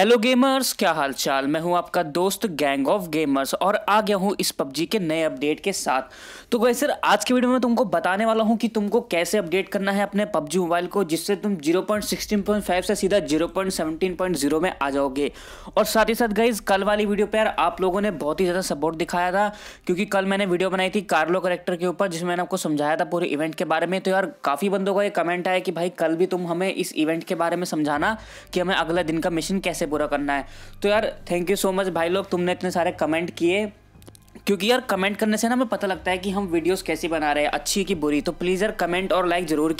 hello gamers क्या हाल चाल मैं हूं आपका दोस्त गैंग ऑफ गेमर्स और आ गया हूं इस पबजी के नए अपडेट के साथ तो वही सर आज के वीडियो में तुमको बताने वाला हूं कि तुमको कैसे अपडेट करना है अपने पबजी मोबाइल को जिससे तुम 0.16.5 से सीधा 0.17.0 में आ जाओगे और साथ ही साथ गई कल वाली वीडियो पर यार आप लोगों ने बहुत ही ज़्यादा सपोर्ट दिखाया था क्योंकि कल मैंने वीडियो बनाई थी कार्लो करेक्टर के ऊपर जिसमें मैंने आपको समझाया था पूरे इवेंट के बारे में तो यार काफ़ी बंदों का ये कमेंट आया कि भाई कल भी तुम हमें इस इवेंट के बारे में समझाना कि हमें अगला दिन का मिशन कैसे पूरा करना है तो यार थैंक यू सो मच भाई लोग तुमने इतने सारे कमेंट किए क्योंकि यार कमेंट करने से ना हमें पता लगता है कि हम वीडियोस कैसी बना रहे हैं अच्छी की बुरी तो प्लीज़ यार कमेंट और लाइक ज़रूर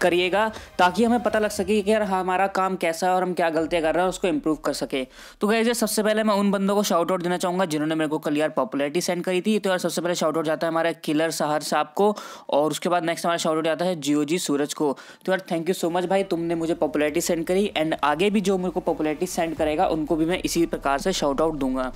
करिएगा ताकि हमें पता लग सके कि यार हमारा काम कैसा है और हम क्या गलतियाँ कर रहे हैं उसको इम्प्रूव कर सके तो गए यार सबसे पहले मैं उन बंदों को शाउट आउट देना चाहूँगा जिन्होंने मेरे को कल यार पॉपुलरिटी सेंड करी थी तो यार सबसे पहले शाउट आउट जाता है हमारे किलर सहर साहब को और उसके बाद नेक्स्ट हमारा शाउट आउट जाता है जियो जी सूरज को तो यार थैंक यू सो मच भाई तुमने मुझे पॉपुलरिटी सेंड करी एंड आगे भी जो मेरे को पॉपुलरिटी सेंड करेगा उनको भी मैं इसी प्रकार से शाउट आउट दूंगा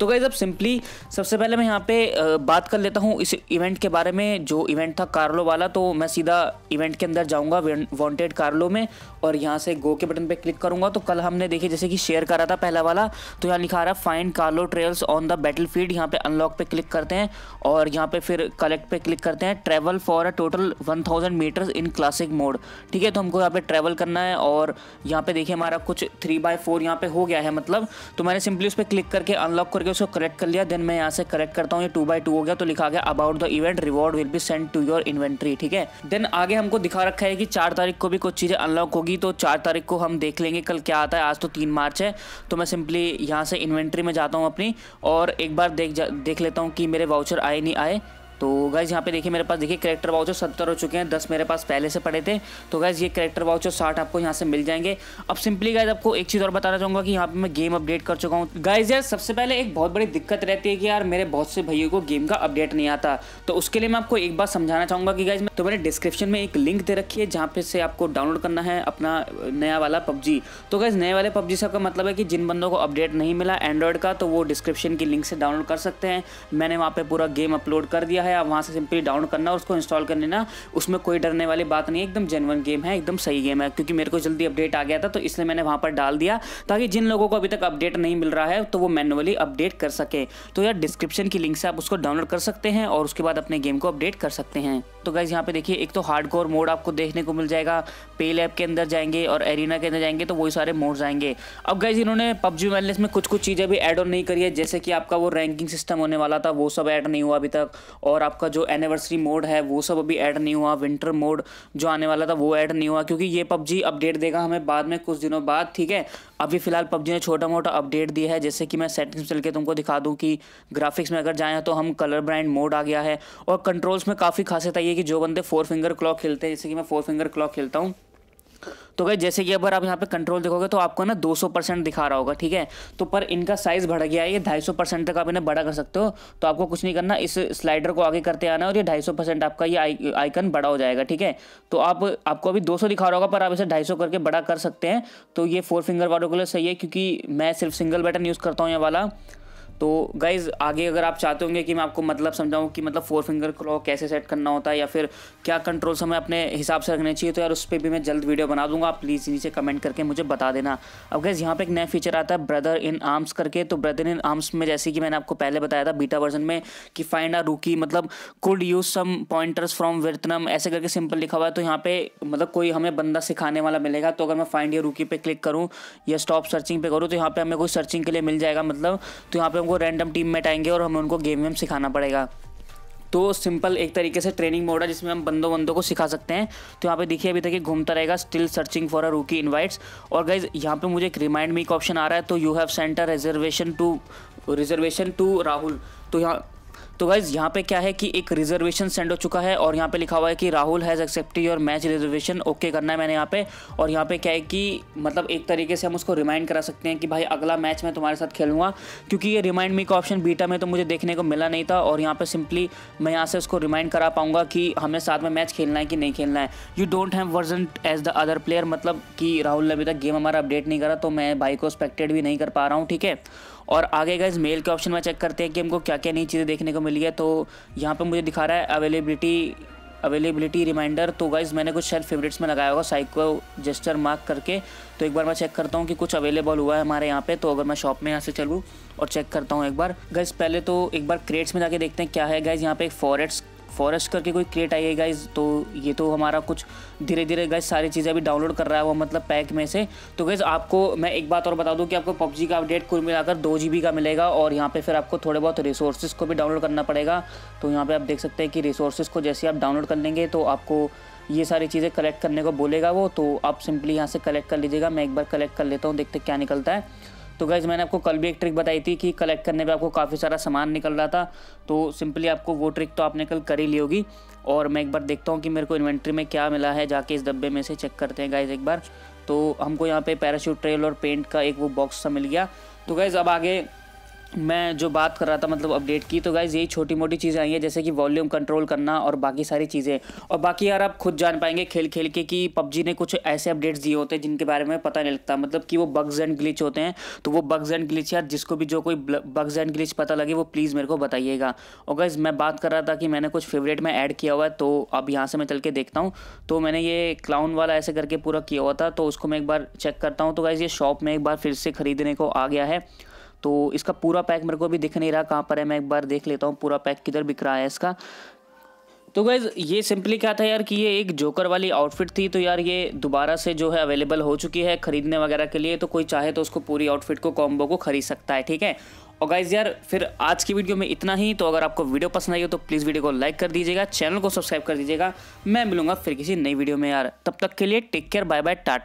तो गाइज अब सिंपली सबसे पहले मैं यहाँ पे बात कर लेता हूँ इस इवेंट के बारे में जो इवेंट था कार्लो वाला तो मैं सीधा इवेंट के अंदर जाऊँगा वॉन्टेड कार्लो में और यहाँ से गो के बटन पे क्लिक करूँगा तो कल हमने देखे जैसे कि शेयर करा था पहला वाला तो यहाँ लिखा रहा find Carlo trails on the battlefield यहाँ पे अनलॉक पे क्लिक करते हैं और यहाँ पे फिर कलेक्ट पे क्लिक करते हैं travel for a total one thousand metres in classic mode ठीक है तो हमको यहाँ पे ट्रैवल करना है और यहाँ पे देखिए हमारा कुछ थ्री बाय फोर यहाँ पे हो गया है मतलब तो मैंने सिंपली उस पर क्लिक करके अनलॉक करके करके उसको करेक्ट कर लिया देन मैं यहाँ से करेक्ट करता हूँ ये टू बाई टू हो गया तो लिखा गया about the event reward will be send to your inventory ठीक है देन आगे हमको दिखा रखा है कि चार तारीख को भी कुछ चीज़ें अनलॉक होगी तो चार तारीख को हम देख लेंगे कल क्या आता है आज तो तीन मार्च है तो मैं सिंपली यहाँ से इन्वेंट्री में जाता हूँ अपनी और एक बार देख देख लेता हूँ कि मेरे वाउचर आए नहीं आए तो गैज़ यहाँ पे देखिए मेरे पास देखिए करेक्टर वाउचर सत्तर हो चुके हैं दस मेरे पास पहले से पड़े थे तो गैज़ ये करेक्टर वाउचर साठ आपको यहाँ से मिल जाएंगे अब सिंपली गैज़ आपको एक चीज़ और बताना चाहूँगा कि यहाँ पे मैं गेम अपडेट कर चुका हूँ गैज़ यार सबसे पहले एक बहुत बड़ी दिक्कत रहती है कि यार मेरे बहुत से भैया को गेम का अपडेट नहीं आता तो उसके लिए मैं आपको एक बार समझाना चाहूँगा कि गैज़ तो मैंने डिस्क्रिप्शन में एक लिंक दे रखी है जहाँ पे से आपको डाउनलोड करना है अपना नया वाला पबजी तो गैज़ नए वाले पबजी का मतलब है कि जिन बंदों को अपडेट नहीं मिला एंड्रॉयड का तो वो डिस्क्रिप्शन की लिंक से डाउनलोड कर सकते हैं मैंने वहाँ पर पूरा गेम अपलोड कर दिया है आप वहाँ से सिंपली डाउन करना और उसको इंस्टॉल कर लेना उसमें कोई डरने वाली बात नहीं है एकदम जेनवन गेम है एकदम सही गेम है क्योंकि मेरे को जल्दी अपडेट आ गया था तो इसलिए मैंने वहाँ पर डाल दिया ताकि जिन लोगों को अभी तक अपडेट नहीं मिल रहा है तो वो मैनुअली अपडेट कर सके तो यार डिस्क्रिप्शन की लिंक से आप उसको डाउनलोड कर सकते हैं और उसके बाद अपने गेम को अपडेट कर सकते हैं तो गाइज़ यहाँ पे देखिए एक तो हार्ड कोर मोड आपको देखने को मिल जाएगा पे लैब के अंदर जाएंगे और एरिना के अंदर जाएंगे तो वही सारे मोड्स आएंगे अब गाइज़ इन्होंने पबजी वेलनेस में कुछ कुछ चीज़ें भी एड ऑन नहीं करी है जैसे कि आपका वो रैंकिंग सिस्टम होने वाला था वो सब ऐड नहीं हुआ अभी तक और आपका जो एनिवर्सरी मोड है वो सब अभी ऐड नहीं हुआ विंटर मोड जो आने वाला था वो ऐड नहीं हुआ क्योंकि ये पबजी अपडेट देगा हमें बाद में कुछ दिनों बाद ठीक है अभी फिलहाल पबजी ने छोटा मोटा अपडेट दिया है जैसे कि मैं सेटिंग्स चल के तुमको दिखा दूँ कि ग्राफिक्स में अगर जाएँ तो हम कलर ब्राइंड मोड आ गया है और कंट्रोल्स में काफ़ी खासियत आई कि जो बंदे फोर फिंगर क्लॉक खेलते हैं जैसे कि मैं फोर फिंगर क्लॉक खेलता हूँ तो भाई जैसे कि अगर आप यहाँ पे कंट्रोल देखोगे तो आपको ना 200 परसेंट दिखा रहा होगा ठीक है तो पर इनका साइज़ बढ़ गया है ये 250 परसेंट तक आप इन्हें बड़ा कर सकते हो तो आपको कुछ नहीं करना इस स्लाइडर को आगे करते आना और ये 250 परसेंट आपका ये आइकन बड़ा हो जाएगा ठीक है तो आप आपको अभी 200 दिखा रहा होगा पर आप इसे ढाई करके बड़ा कर सकते हैं तो ये फोर फिंगर वालों के लिए सही है क्योंकि मैं सिर्फ सिंगल बटन यूज़ करता हूँ ये वाला तो गाइज़ आगे अगर आप चाहते होंगे कि मैं आपको मतलब समझाऊँ कि मतलब फोर फिंगर क्लॉक कैसे सेट करना होता है या फिर क्या कंट्रोल्स हमें अपने हिसाब से रखने चाहिए तो यार उस पर भी मैं जल्द वीडियो बना दूंगा आप प्लीज़ नीचे कमेंट करके मुझे बता देना अब गैस यहाँ पे एक नया फीचर आता है ब्रदर इन आर्म्स करके तो ब्रदर इन आर्म्स में जैसे कि मैंने आपको पहले बताया था बीटा वर्जन में कि फाइंड आ रूकी मतलब could use some pointers from वर्तनम ऐसे करके सिंपल लिखा हुआ है तो यहाँ पे मतलब कोई हमें बंदा सिखाने वाला मिलेगा तो अगर मैं फाइंड या रूकी पे क्लिक करूँ या स्टॉप सर्चिंग पे करूँ तो यहाँ पे हमें कोई सर्चिंग के लिए मिल जाएगा मतलब तो यहाँ पे हमको रैंडम टीम में आएंगे और हमें उनको गेम वेम सिखाना पड़ेगा तो सिंपल एक तरीके से ट्रेनिंग मोड है जिसमें हम बंदों बंदों को सिखा सकते हैं तो यहाँ पे देखिए अभी तक ये घूमता रहेगा स्टिल सर्चिंग फॉर अ रूकी इनवाइट्स और गाइज यहाँ पे मुझे एक रिमाइंड मी का ऑप्शन आ रहा है तो you have sent a reservation to reservation to Rahul तो यहाँ तो गाइज यहाँ पे क्या है कि एक रिजर्वेशन सेंड हो चुका है और यहाँ पे लिखा हुआ है कि Rahul has accepted your match reservation okay करना है मैंने यहाँ पे और यहाँ पे क्या है कि मतलब एक तरीके से हम उसको रिमाइंड करा सकते हैं कि भाई अगला मैच मैं तुम्हारे साथ खेलूंगा क्योंकि ये रिमाइंड मी का ऑप्शन बीटा में तो मुझे देखने को मिला नहीं था और यहाँ पर सिंपली मैं यहाँ से उसको रिमाइंड करा पाऊंगा कि हमें साथ में मैच खेलना है कि नहीं खेलना है you don't have version as the other player मतलब कि राहुल ने अभी तक गेम हमारा अपडेट नहीं करा तो मैं भाई को एक्सपेक्टेड भी नहीं कर पा रहा हूँ ठीक है और आगे गए मेल के ऑप्शन में चेक करते हैं कि हमको क्या क्या नई चीज़ें देखने को मिली है तो यहाँ पर मुझे दिखा रहा है अवेलेबिलिटी अवेलेबिलिटी रिमाइंडर तो गाइज मैंने कुछ शायद फेवरेट्स में लगाया होगा साइको जेस्टर मार्क करके तो एक बार मैं चेक करता हूँ कि कुछ अवेलेबल हुआ है हमारे यहाँ पे तो अगर मैं शॉप में यहाँ से चलूँ और चेक करता हूँ एक बार गाइज पहले तो एक बार क्रेट्स में जाके देखते हैं क्या है गाइज यहाँ पे एक फॉरेट्स फॉरेस्ट करके कोई क्रेट आई है गाइज तो ये तो हमारा कुछ धीरे धीरे गाइज सारी चीज़ें अभी डाउनलोड कर रहा है वो मतलब पैक में से तो गाइज आपको मैं एक बात और बता दूँ कि आपको पबजी का अपडेट कुल मिलाकर दो जी का मिलेगा और यहाँ पर फिर आपको थोड़े बहुत रिसोर्सेज को भी डाउनलोड करना पड़ेगा तो यहाँ पर आप देख सकते हैं कि रिसोर्सेज को जैसे आप डाउनलोड कर लेंगे तो आपको ये सारी चीज़ें कलेक्ट करने को बोलेगा वो तो आप सिंपली यहाँ से कलेक्ट कर लीजिएगा मैं एक बार कलेक्ट कर लेता हूँ देखते क्या निकलता है तो गैज़ मैंने आपको कल भी एक ट्रिक बताई थी कि कलेक्ट करने पे आपको काफ़ी सारा सामान निकल रहा था तो सिंपली आपको वो ट्रिक तो आपने कल कर ही ली होगी और मैं एक बार देखता हूँ कि मेरे को इन्वेंट्री में क्या मिला है जाके इस डब्बे में से चेक करते हैं गाइज़ एक बार तो हमको यहाँ पे पैराशूट ट्रेल और पेंट का एक वो बॉक्स सा मिल गया तो गैज़ अब आगे मैं जो बात कर रहा था मतलब अपडेट की तो गाइज़ यही छोटी मोटी चीज़ें आई हैं जैसे कि वॉल्यूम कंट्रोल करना और बाकी सारी चीज़ें और बाकी यार आप खुद जान पाएंगे खेल खेल के कि पबजी ने कुछ ऐसे अपडेट्स दिए होते हैं जिनके बारे में पता नहीं लगता मतलब कि वो बग्स एंड ग्लिच होते हैं तो वो बग्स एंड ग्लिच यार जिसको भी जो कोई बग्स एंड ग्लिच पता लगे वो प्लीज़ मेरे को बताइएगा और गाइज़ मैं बात कर रहा था कि मैंने कुछ फेवरेट में ऐड किया हुआ है तो अब यहाँ से मैं चल के देखता हूँ तो मैंने ये क्लाउन वाला ऐसे करके पूरा किया हुआ था तो उसको मैं एक बार चेक करता हूँ तो गाइज़ ये शॉप में एक बार फिर से ख़रीदने को आ गया है तो इसका पूरा पैक मेरे को अभी दिख नहीं रहा कहाँ पर है मैं एक बार देख लेता हूँ पूरा पैक किधर बिक रहा है इसका तो गैज़ ये सिंपली क्या था यार कि ये एक जोकर वाली आउटफिट थी तो यार ये दोबारा से जो है अवेलेबल हो चुकी है ख़रीदने वगैरह के लिए तो कोई चाहे तो उसको पूरी आउटफिट को कॉम्बो को ख़रीद सकता है ठीक है और गाइज यार फिर आज की वीडियो में इतना ही तो अगर आपको वीडियो पसंद आई हो तो प्लीज़ वीडियो को लाइक कर दीजिएगा चैनल को सब्सक्राइब कर दीजिएगा मैं मिलूंगा फिर किसी नई वीडियो में यार तब तक के लिए take care bye bye Tata